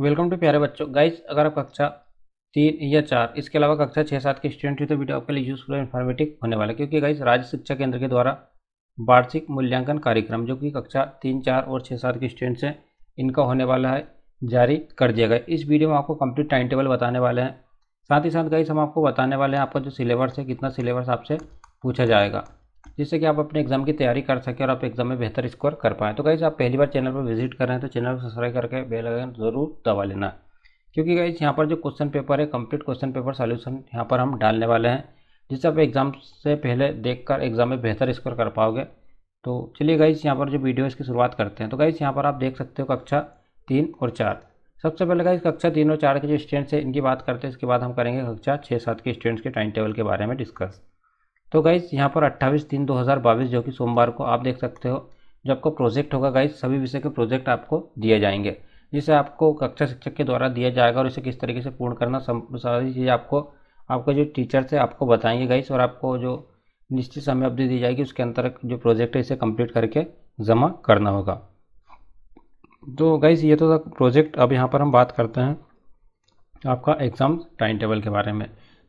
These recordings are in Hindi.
वेलकम टू प्यारे बच्चों गाइस अगर आप कक्षा तीन या चार इसके अलावा कक्षा छः सात के स्टूडेंट हैं तो वीडियो आपके लिए यूजफुल और इन्फॉर्मेटिव होने वाला है क्योंकि गाइस राज्य शिक्षा केंद्र के द्वारा वार्षिक मूल्यांकन कार्यक्रम जो कि कक्षा तीन चार और छः सात के स्टूडेंट्स हैं इनका होने वाला है जारी कर दिया गया इस वीडियो में आपको कंप्लीट टाइम टेबल बताने वाले हैं साथ ही साथ गाइस हम आपको बताने वाले हैं आपका जो सिलेबस है कितना सिलेबस आपसे पूछा जाएगा जिससे कि आप अपने एग्जाम की तैयारी कर सकें और आप एग्जाम में बेहतर स्कोर कर पाएँ तो गाइज आप पहली बार चैनल पर विजिट कर रहे हैं तो चैनल को सब्सक्राइब करके बेल आइकन जरूर दबा लेना क्योंकि गाइज यहाँ पर जो क्वेश्चन पेपर है कंप्लीट क्वेश्चन पेपर सॉल्यूशन यहाँ पर हम डालने वाले हैं जिससे आप एग्ज़ाम से पहले कर एग्ज़ाम में बेहतर स्कोर कर पाओगे तो चलिए गाइज यहाँ पर जो वीडियो इसकी शुरुआत करते हैं तो गाइज यहाँ पर आप देख सकते हो कक्षा तीन और चार सबसे पहले गाइज कक्षा तीन और चार के जो स्टूडेंट्स हैं इनकी बात करते हैं इसके बाद हम करेंगे कक्षा छः सात के स्टूडेंट्स के टाइम टेबल के बारे में डिस्कस तो गाइज यहाँ पर 28 तीन 2022 जो कि सोमवार को आप देख सकते हो जो आपको प्रोजेक्ट होगा गाइज सभी विषय के प्रोजेक्ट आपको दिए जाएंगे जिसे आपको कक्षा शिक्षक के द्वारा दिया जाएगा और इसे किस तरीके से पूर्ण करना सारी चीज़ें आपको आपके जो टीचर से आपको बताएंगे गाइस और आपको जो निश्चित समय अवधि दी जाएगी उसके अंतर्गत जो प्रोजेक्ट है इसे कंप्लीट करके जमा करना होगा तो गाइस ये तो प्रोजेक्ट अब यहाँ पर हम बात करते हैं आपका एग्ज़ाम टाइम टेबल के बारे में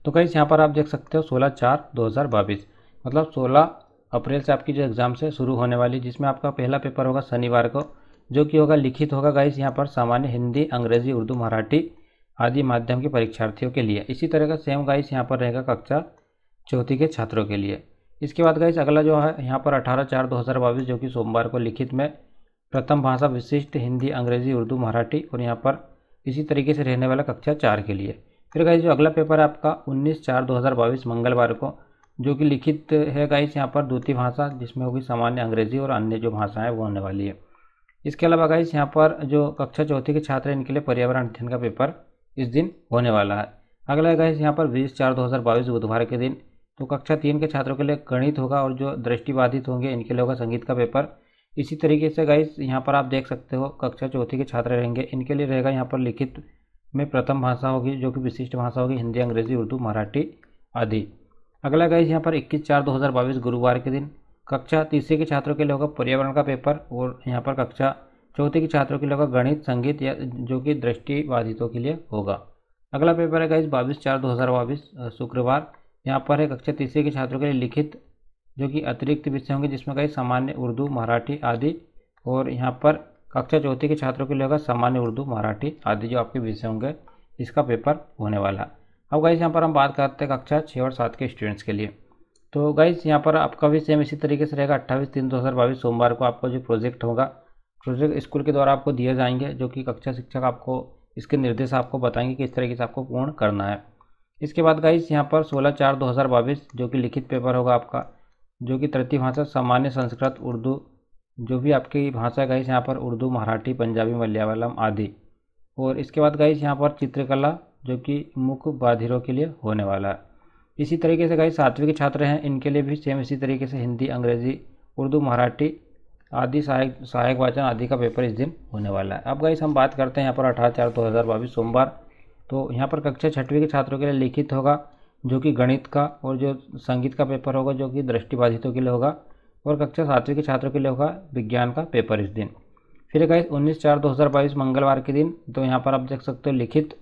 तो कहीं यहाँ पर आप देख सकते हो सोलह चार दो हज़ार बाईस मतलब सोलह अप्रैल से आपकी जो एग्ज़ाम्स है शुरू होने वाली जिसमें आपका पहला पेपर होगा शनिवार को जो कि होगा लिखित होगा गाइस यहाँ पर सामान्य हिंदी अंग्रेजी उर्दू मराठी आदि माध्यम के परीक्षार्थियों के लिए इसी तरह का सेम गाइस यहाँ पर रहेगा कक्षा चौथी के छात्रों के लिए इसके बाद गाइस अगला जो है यहाँ पर अठारह चार दो हज़ार बाईस जो कि सोमवार को लिखित में प्रथम भाषा विशिष्ट हिंदी अंग्रेजी उर्दू मराठी और यहाँ पर इसी तरीके से रहने वाला कक्षा चार के लिए फिर गाइज जो अगला पेपर है आपका 19 चार 2022 मंगलवार को जो कि लिखित है गाइज यहाँ पर द्वितीय भाषा जिसमें होगी सामान्य अंग्रेजी और अन्य जो भाषा है वो होने वाली है इसके अलावा गाइज यहाँ पर जो कक्षा चौथी के छात्र इनके लिए पर्यावरण अध्ययन का पेपर इस दिन होने वाला है अगला है गाइज यहाँ पर बीस चार दो बुधवार के दिन तो कक्षा तीन के छात्रों के लिए गणित होगा और जो दृष्टिबाधित होंगे इनके लिए होगा संगीत का पेपर इसी तरीके से गाइज यहाँ पर आप देख सकते हो कक्षा चौथी के छात्र रहेंगे इनके लिए रहेगा यहाँ पर लिखित में प्रथम भाषा होगी जो कि विशिष्ट भाषा होगी हिंदी अंग्रेजी उर्दू मराठी आदि अगला गाइज यहाँ पर 21 चार 2022 गुरुवार के दिन कक्षा तीसरे के छात्रों के लिए होगा पर्यावरण का पेपर और यहाँ पर कक्षा चौथे के छात्रों के लिए होगा गणित संगीत या जो कि बाधितों के लिए होगा अगला पेपर है गाइज बाईस चार दो हज़ार बाईस शुक्रवार यहाँ पर है कक्षा तीसरे के छात्रों के लिए लिखित जो कि अतिरिक्त विषय होंगे जिसमें गाइज सामान्य उर्दू मराठी आदि और यहाँ पर कक्षा चौथी के छात्रों के लिए होगा सामान्य उर्दू मराठी आदि जो आपके विषय होंगे इसका पेपर होने वाला है अब गाइस यहाँ पर हम बात करते हैं कक्षा छः और सात के स्टूडेंट्स के लिए तो गाइस यहाँ पर आपका भी सेम इसी तरीके से रहेगा अट्ठाईस तीन दो हज़ार बाईस सोमवार को आपका जो प्रोजेक्ट होगा प्रोजेक्ट स्कूल के द्वारा आपको दिए जाएंगे जो कि कक्षा शिक्षक आपको इसके निर्देश आपको बताएंगे किस तरीके से आपको पूर्ण करना है इसके बाद गाइस यहाँ पर सोलह चार दो हज़ार बाईस जो कि लिखित पेपर होगा आपका जो कि तृतीय भाषा सामान्य संस्कृत उर्दू जो भी आपकी भाषा गाइस यहाँ पर उर्दू मराठी पंजाबी मलयालम आदि और इसके बाद गाइस यहाँ पर चित्रकला जो कि मुख्य बाधिरों के लिए होने वाला है इसी तरीके से गाइस सातवीं के छात्र हैं इनके लिए भी सेम इसी तरीके से हिंदी अंग्रेजी उर्दू मराठी आदि सहायक सहायक वाचन आदि का पेपर इस दिन होने वाला है अब गाइस हम बात करते हैं यहाँ पर अठारह चार दो हज़ार बाईस सोमवार तो यहाँ पर कक्षा छठवीं के छात्रों के लिए लिखित होगा जो कि गणित का और जो संगीत का पेपर होगा जो कि दृष्टिबाधितों के लिए होगा और कक्षा सातवीं के छात्रों के लिए होगा विज्ञान का पेपर इस दिन फिर इक्कीस उन्नीस चार दो हज़ार बाईस मंगलवार के दिन तो यहाँ पर आप देख सकते हो लिखित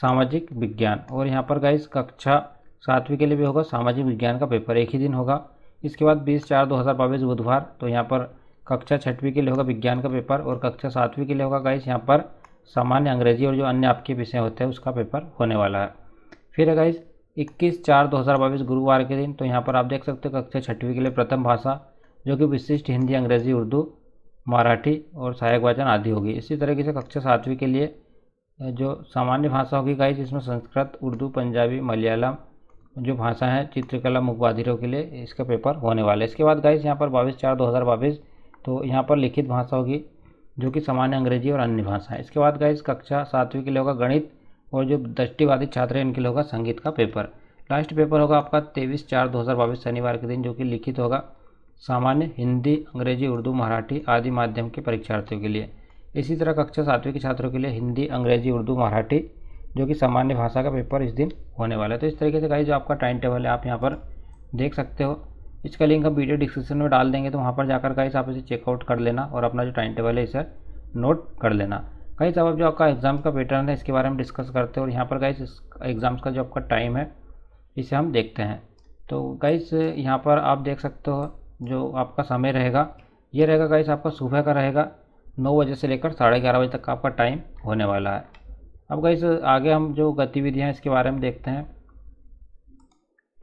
सामाजिक विज्ञान और यहाँ पर गाइस कक्षा सातवीं के लिए भी होगा सामाजिक विज्ञान का पेपर एक ही दिन होगा इसके बाद बीस चार दो हज़ार बाईस बुधवार तो यहाँ पर कक्षा छठवीं के लिए होगा विज्ञान का पेपर और कक्षा सातवीं के लिए होगा गाइस यहाँ पर सामान्य अंग्रेजी और जो अन्य आपके विषय होते हैं उसका पेपर होने वाला है फिर गाइस इक्कीस चार दो हज़ार बाईस गुरुवार के दिन तो यहाँ पर आप देख सकते हो कक्षा छठवीं के लिए प्रथम भाषा जो कि विशिष्ट हिंदी अंग्रेजी उर्दू मराठी और सहायक वाचन आदि होगी इसी तरीके से कक्षा सातवीं के लिए जो सामान्य भाषा होगी गाई जिसमें संस्कृत उर्दू पंजाबी मलयालम जो भाषा है चित्रकला मुखबाधिरों के लिए इसका पेपर होने वाला है इसके बाद गाइस यहाँ पर बाईस चार दो हज़ार बाईस तो यहाँ पर लिखित भाषा होगी जो कि सामान्य अंग्रेजी और अन्य भाषा है इसके बाद गाइस कक्षा सातवीं के लिए होगा गणित और जो दृष्टिवादी छात्र हैं इनके लिए होगा संगीत का पेपर लास्ट पेपर होगा आपका तेईस चार दो हज़ार बाईस शनिवार के दिन जो कि लिखित होगा सामान्य हिंदी अंग्रेजी उर्दू मराठी आदि माध्यम के परीक्षार्थियों के लिए इसी तरह कक्षा सातवीं के छात्रों के लिए हिंदी अंग्रेजी उर्दू मराठी जो कि सामान्य भाषा का पेपर इस दिन होने वाला है तो इस तरीके से कहीं जो आपका टाइम टेबल है आप यहाँ पर देख सकते हो इसका लिंक हम वीडियो डिस्क्रिप्शन में डाल देंगे तो वहाँ पर जाकर गाइस आप इसे चेकआउट कर लेना और अपना जो टाइम टेबल है इसे नोट कर लेना गाइस अब जो आपका एग्ज़ाम का पैटर्न है इसके बारे में डिस्कस करते हैं और यहाँ पर गाइस एग्ज़ाम्स का जो आपका टाइम है इसे हम देखते हैं तो गाइस यहाँ पर आप देख सकते हो जो आपका समय रहेगा ये रहेगा गाइस आपका सुबह का रहेगा नौ बजे से लेकर साढ़े ग्यारह बजे तक का आपका टाइम होने वाला है अब गाइस आगे हम जो गतिविधियाँ हैं इसके बारे में देखते हैं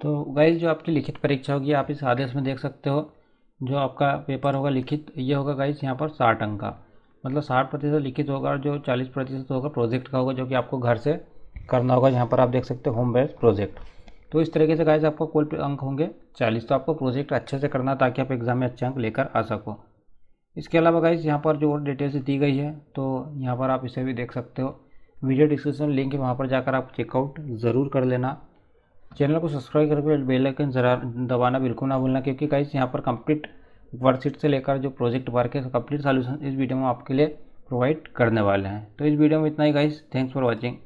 तो गाइस जो आपकी लिखित परीक्षा होगी आप इस आदेश में देख सकते हो जो आपका पेपर होगा लिखित ये होगा गाइस यहाँ पर साठ अंक का मतलब साठ प्रतिशत लिखित होगा और जो चालीस प्रतिशत होगा प्रोजेक्ट का होगा जो कि आपको घर से करना होगा यहाँ पर आप देख सकते होम बेस्ड प्रोजेक्ट तो इस तरीके से गाइस आपको कुल अंक होंगे चालीस तो आपको प्रोजेक्ट अच्छे से करना ताकि आप एग्ज़ाम में अच्छे अंक लेकर आ सको इसके अलावा गाइस यहाँ पर जो डिटेल्स दी गई है तो यहाँ पर आप इसे भी देख सकते हो वीडियो डिस्क्रिप्शन लिंक है वहाँ पर जाकर आप चेकआउट ज़रूर कर लेना चैनल को सब्सक्राइब करके बेल आइकन जरा दबाना बिल्कुल ना भूलना क्योंकि गाइस यहाँ पर कंप्लीट वर्कशीट से लेकर जो प्रोजेक्ट वर्क है कंप्लीट सॉल्यूशन इस वीडियो में आपके लिए प्रोवाइड करने वाले हैं तो इस वीडियो में इतना ही गाइस थैंक्स फॉर वॉचिंग